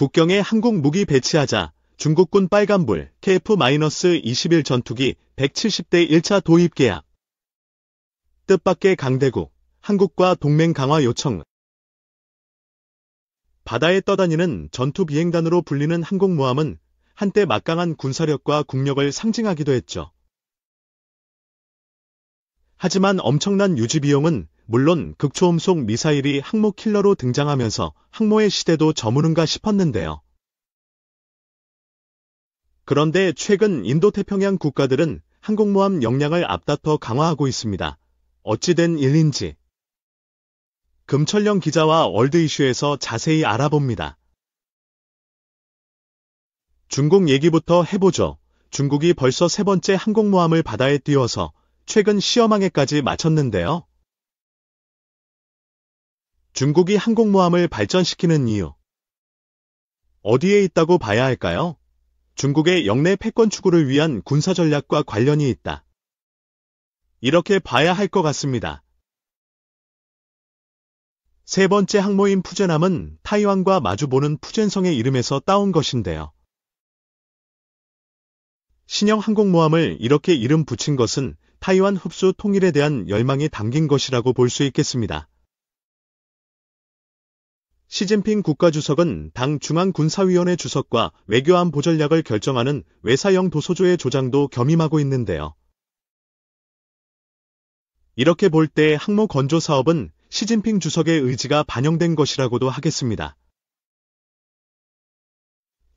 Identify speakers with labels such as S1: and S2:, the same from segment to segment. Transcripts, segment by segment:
S1: 국경에 한국 무기 배치하자 중국군 빨간불 KF-21 전투기 170대 1차 도입 계약. 뜻밖의 강대국, 한국과 동맹 강화 요청. 바다에 떠다니는 전투 비행단으로 불리는 항공모함은 한때 막강한 군사력과 국력을 상징하기도 했죠. 하지만 엄청난 유지 비용은 물론 극초음속 미사일이 항모 킬러로 등장하면서 항모의 시대도 저무는가 싶었는데요. 그런데 최근 인도태평양 국가들은 항공모함 역량을 앞다퉈 강화하고 있습니다. 어찌된 일인지. 금철령 기자와 월드이슈에서 자세히 알아봅니다. 중국 얘기부터 해보죠. 중국이 벌써 세 번째 항공모함을 바다에 띄워서 최근 시험항에까지 마쳤는데요. 중국이 항공모함을 발전시키는 이유. 어디에 있다고 봐야 할까요? 중국의 영내 패권 추구를 위한 군사 전략과 관련이 있다. 이렇게 봐야 할 것 같습니다. 세 번째 항모인 푸젠함은 타이완과 마주보는 푸젠성의 이름에서 따온 것인데요. 신형 항공모함을 이렇게 이름 붙인 것은 타이완 흡수 통일에 대한 열망이 담긴 것이라고 볼 수 있겠습니다. 시진핑 국가주석은 당 중앙군사위원회 주석과 외교안 보전략을 결정하는 외사형 도서조의 조장도 겸임하고 있는데요. 이렇게 볼 때 항모 건조 사업은 시진핑 주석의 의지가 반영된 것이라고도 하겠습니다.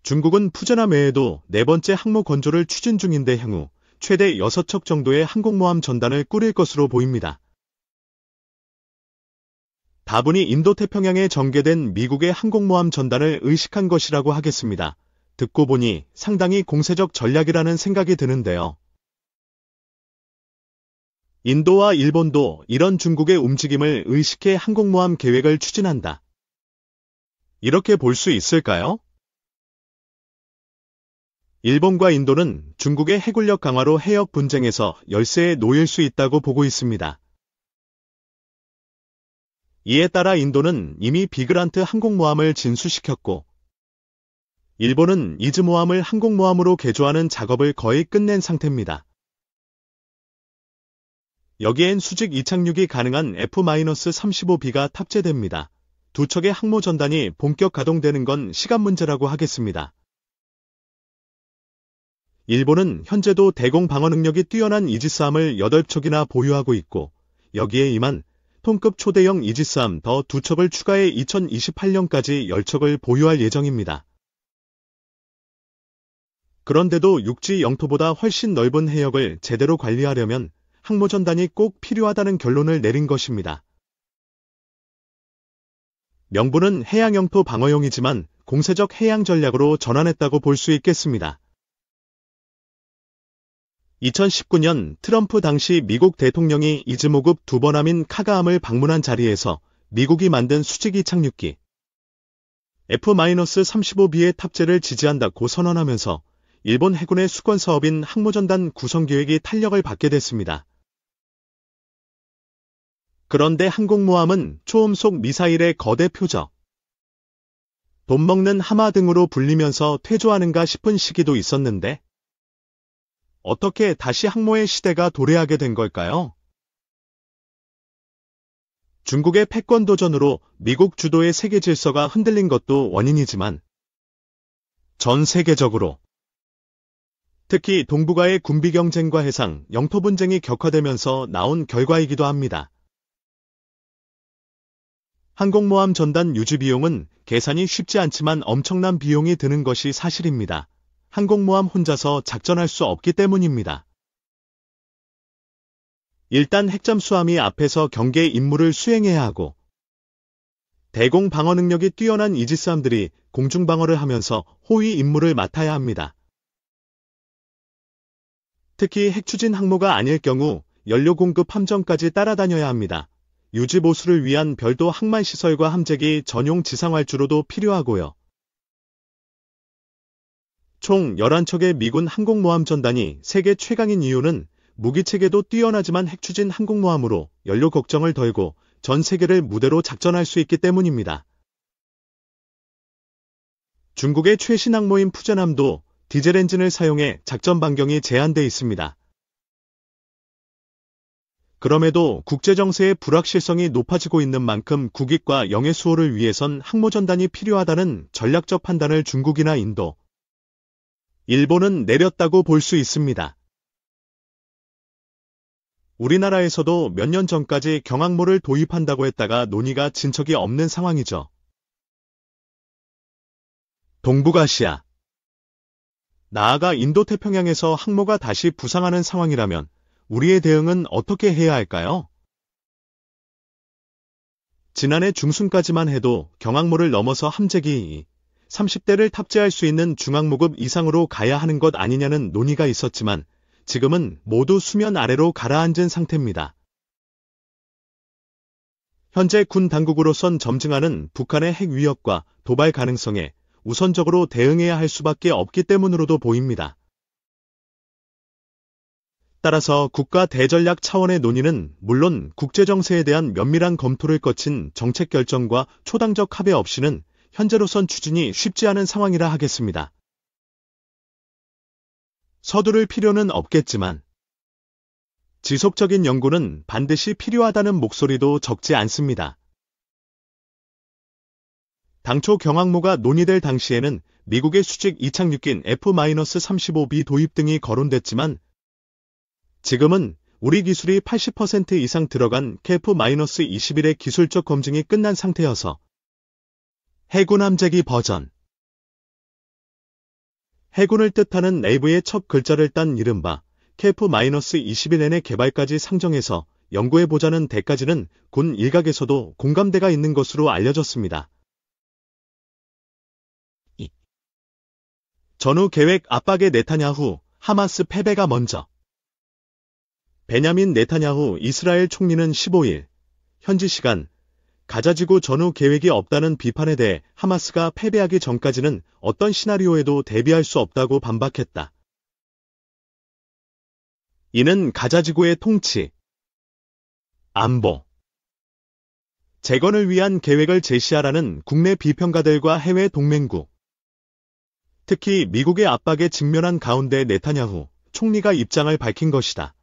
S1: 중국은 푸제나 외에도 네 번째 항모 건조를 추진 중인데 향후 최대 6척 정도의 항공모함 전단을 꾸릴 것으로 보입니다. 다분히 인도태평양에 전개된 미국의 항공모함 전단을 의식한 것이라고 하겠습니다. 듣고 보니 상당히 공세적 전략이라는 생각이 드는데요. 인도와 일본도 이런 중국의 움직임을 의식해 항공모함 계획을 추진한다. 이렇게 볼 수 있을까요? 일본과 인도는 중국의 해군력 강화로 해역 분쟁에서 열세에 놓일 수 있다고 보고 있습니다. 이에 따라 인도는 이미 비그란트 항공모함을 진수시켰고 일본은 이즈모함을 항공모함으로 개조하는 작업을 거의 끝낸 상태입니다. 여기엔 수직 이착륙이 가능한 F-35B가 탑재됩니다. 두 척의 항모 전단이 본격 가동되는 건 시간 문제라고 하겠습니다. 일본은 현재도 대공 방어 능력이 뛰어난 이지스함을 8척이나 보유하고 있고 여기에 이만 톤급 초대형 이지스함 더두 척을 추가해 2028년까지 10척을 보유할 예정입니다. 그런데도 육지 영토보다 훨씬 넓은 해역을 제대로 관리하려면 항모전단이 꼭 필요하다는 결론을 내린 것입니다. 명분은 해양 영토 방어용이지만 공세적 해양 전략으로 전환했다고 볼 수 있겠습니다. 2019년 트럼프 당시 미국 대통령이 이즈모급 두 번함인 카가함을 방문한 자리에서 미국이 만든 수직이 착륙기 F-35B의 탑재를 지지한다고 선언하면서 일본 해군의 수권 사업인 항모전단 구성 계획이 탄력을 받게 됐습니다. 그런데 항공모함은 초음속 미사일의 거대 표적, 돈 먹는 하마 등으로 불리면서 퇴조하는가 싶은 시기도 있었는데 어떻게 다시 항모의 시대가 도래하게 된 걸까요? 중국의 패권 도전으로 미국 주도의 세계 질서가 흔들린 것도 원인이지만 전 세계적으로 특히 동북아의 군비 경쟁과 해상, 영토 분쟁이 격화되면서 나온 결과이기도 합니다. 항공모함 전단 유지 비용은 계산이 쉽지 않지만 엄청난 비용이 드는 것이 사실입니다. 항공모함 혼자서 작전할 수 없기 때문입니다. 일단 핵잠수함이 앞에서 경계 임무를 수행해야 하고 대공 방어 능력이 뛰어난 이지스함들이 공중 방어를 하면서 호위 임무를 맡아야 합니다. 특히 핵추진 항모가 아닐 경우 연료 공급 함정까지 따라다녀야 합니다. 유지 보수를 위한 별도 항만 시설과 함재기 전용 지상활주로도 필요하고요. 총 11척의 미군 항공모함 전단이 세계 최강인 이유는 무기체계도 뛰어나지만 핵추진 항공모함으로 연료 걱정을 덜고 전 세계를 무대로 작전할 수 있기 때문입니다. 중국의 최신 항모인 푸젠함도 디젤 엔진을 사용해 작전 반경이 제한돼 있습니다. 그럼에도 국제정세의 불확실성이 높아지고 있는 만큼 국익과 영해 수호를 위해선 항모 전단이 필요하다는 전략적 판단을 중국이나 인도, 일본은 내렸다고 볼 수 있습니다. 우리나라에서도 몇 년 전까지 경항모를 도입한다고 했다가 논의가 진척이 없는 상황이죠. 동북아시아 나아가 인도태평양에서 항모가 다시 부상하는 상황이라면 우리의 대응은 어떻게 해야 할까요? 지난해 중순까지만 해도 경항모를 넘어서 함재기 30대를 탑재할 수 있는 중앙무급 이상으로 가야 하는 것 아니냐는 논의가 있었지만 지금은 모두 수면 아래로 가라앉은 상태입니다. 현재 군 당국으로선 점증하는 북한의 핵 위협과 도발 가능성에 우선적으로 대응해야 할 수밖에 없기 때문으로도 보입니다. 따라서 국가 대전략 차원의 논의는 물론 국제정세에 대한 면밀한 검토를 거친 정책 결정과 초당적 합의 없이는 현재로선 추진이 쉽지 않은 상황이라 하겠습니다. 서두를 필요는 없겠지만 지속적인 연구는 반드시 필요하다는 목소리도 적지 않습니다. 당초 경항모가 논의될 당시에는 미국의 수직 이착륙인 F-35B 도입 등이 거론됐지만 지금은 우리 기술이 80% 이상 들어간 KF-21의 기술적 검증이 끝난 상태여서 해군함재기 버전 해군을 뜻하는 내부의 첫 글자를 딴 이른바 k 프2 1 n 의 개발까지 상정해서 연구해보자는 데까지는 군 일각에서도 공감대가 있는 것으로 알려졌습니다. 전후 계획 압박의 네타냐후, 하마스 패배가 먼저 베냐민 네타냐후 이스라엘 총리는 15일 현지 시간 가자지구 전후 계획이 없다는 비판에 대해 하마스가 패배하기 전까지는 어떤 시나리오에도 대비할 수 없다고 반박했다. 이는 가자지구의 통치, 안보, 재건을 위한 계획을 제시하라는 국내 비평가들과 해외 동맹국, 특히 미국의 압박에 직면한 가운데 네타냐후 총리가 입장을 밝힌 것이다.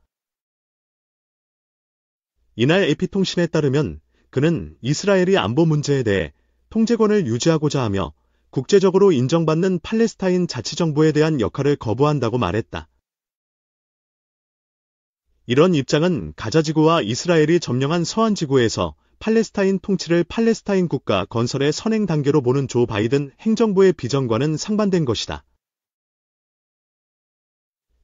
S1: 이날 에피통신에 따르면 그는 이스라엘이 안보 문제에 대해 통제권을 유지하고자 하며 국제적으로 인정받는 팔레스타인 자치정부에 대한 역할을 거부한다고 말했다. 이런 입장은 가자지구와 이스라엘이 점령한 서한지구에서 팔레스타인 통치를 팔레스타인 국가 건설의 선행 단계로 보는 조 바이든 행정부의 비전과는 상반된 것이다.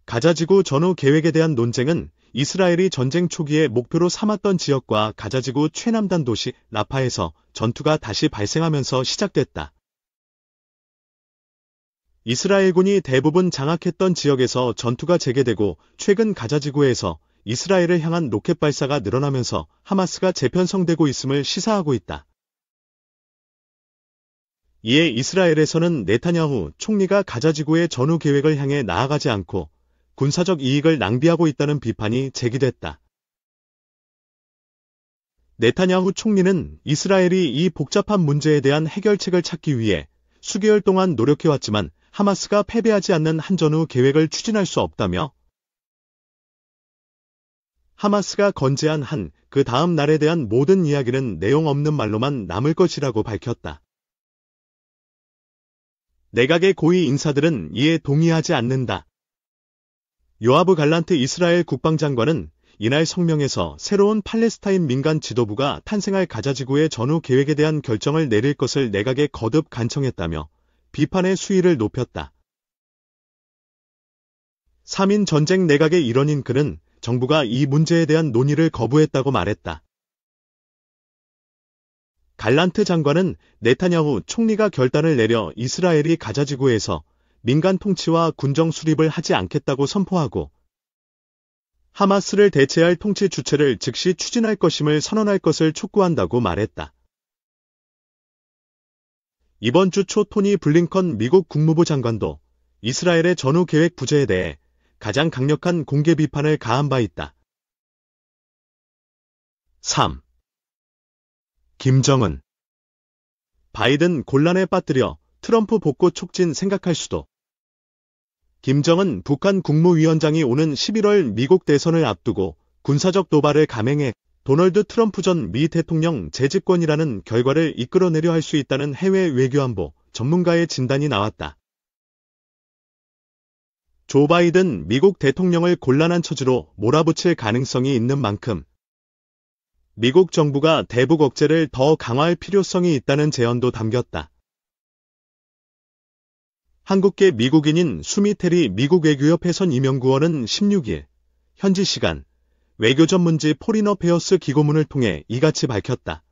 S1: 가자지구 전후 계획에 대한 논쟁은 이스라엘이 전쟁 초기에 목표로 삼았던 지역과 가자지구 최남단 도시 라파에서 전투가 다시 발생하면서 시작됐다. 이스라엘군이 대부분 장악했던 지역에서 전투가 재개되고 최근 가자지구에서 이스라엘을 향한 로켓 발사가 늘어나면서 하마스가 재편성되고 있음을 시사하고 있다. 이에 이스라엘에서는 네타냐후 총리가 가자지구의 전후 계획을 향해 나아가지 않고 군사적 이익을 낭비하고 있다는 비판이 제기됐다. 네타냐후 총리는 이스라엘이 이 복잡한 문제에 대한 해결책을 찾기 위해 수개월 동안 노력해왔지만 하마스가 패배하지 않는 한전 후 계획을 추진할 수 없다며 하마스가 건재한 한 그 다음 날에 대한 모든 이야기는 내용 없는 말로만 남을 것이라고 밝혔다. 내각의 고위 인사들은 이에 동의하지 않는다. 요하브 갈란트 이스라엘 국방장관은 이날 성명에서 새로운 팔레스타인 민간 지도부가 탄생할 가자지구의 전후 계획에 대한 결정을 내릴 것을 내각에 거듭 간청했다며 비판의 수위를 높였다. 3인 전쟁 내각의 일원인 그는 정부가 이 문제에 대한 논의를 거부했다고 말했다. 갈란트 장관은 네타냐후 총리가 결단을 내려 이스라엘이 가자지구에서 민간 통치와 군정 수립을 하지 않겠다고 선포하고 하마스를 대체할 통치 주체를 즉시 추진할 것임을 선언할 것을 촉구한다고 말했다. 이번 주 초 토니 블링컨 미국 국무부 장관도 이스라엘의 전후 계획 부재에 대해 가장 강력한 공개 비판을 가한 바 있다. 3. 김정은 바이든 곤란에 빠뜨려 트럼프 복고 촉진 생각할 수도 김정은 북한 국무위원장이 오는 11월 미국 대선을 앞두고 군사적 도발을 감행해 도널드 트럼프 전 미 대통령 재집권이라는 결과를 이끌어내려 할 수 있다는 해외 외교안보 전문가의 진단이 나왔다. 조 바이든 미국 대통령을 곤란한 처지로 몰아붙일 가능성이 있는 만큼 미국 정부가 대북 억제를 더 강화할 필요성이 있다는 제언도 담겼다. 한국계 미국인인 수미테리 미국외교협회선 임명구원은 16일 현지 시간 외교 전문지 포리너 페어스 기고문을 통해 이같이 밝혔다.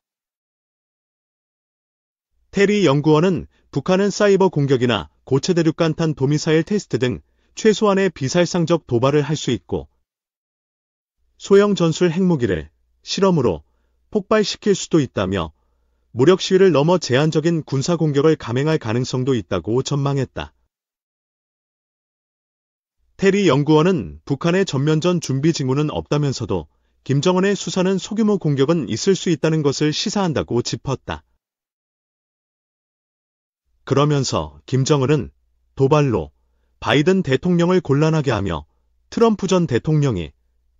S1: 테리 연구원은 북한은 사이버 공격이나 고체 대륙간탄 도미사일 테스트 등 최소한의 비살상적 도발을 할 수 있고 소형 전술 핵무기를 실험으로 폭발시킬 수도 있다며 무력 시위를 넘어 제한적인 군사 공격을 감행할 가능성도 있다고 전망했다. 테리 연구원은 북한의 전면전 준비 징후는 없다면서도 김정은의 수사는 소규모 공격은 있을 수 있다는 것을 시사한다고 짚었다. 그러면서 김정은은 도발로 바이든 대통령을 곤란하게 하며 트럼프 전 대통령이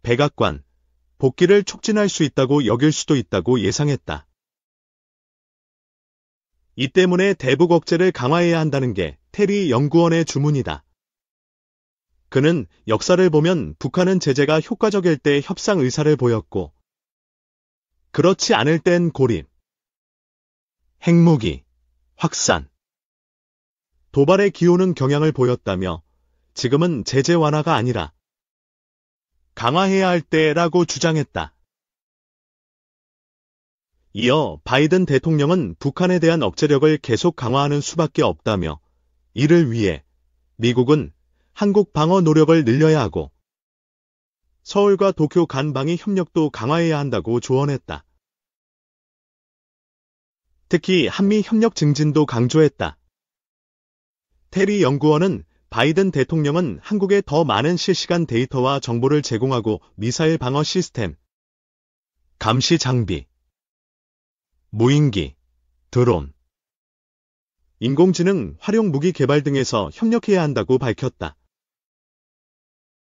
S1: 백악관 복귀를 촉진할 수 있다고 여길 수도 있다고 예상했다. 이 때문에 대북 억제를 강화해야 한다는 게 테리 연구원의 주문이다. 그는 역사를 보면 북한은 제재가 효과적일 때 협상 의사를 보였고 그렇지 않을 땐 고립, 핵무기, 확산, 도발의기호는 경향을 보였다며 지금은 제재 완화가 아니라 강화해야 할 때라고 주장했다. 이어 바이든 대통령은 북한에 대한 억제력을 계속 강화하는 수밖에 없다며 이를 위해 미국은 한국 방어 노력을 늘려야 하고 서울과 도쿄 간 방위 협력도 강화해야 한다고 조언했다. 특히 한미 협력 증진도 강조했다. 테리 연구원은 바이든 대통령은 한국에 더 많은 실시간 데이터와 정보를 제공하고 미사일 방어 시스템, 감시 장비, 무인기, 드론, 인공지능 활용 무기 개발 등에서 협력해야 한다고 밝혔다.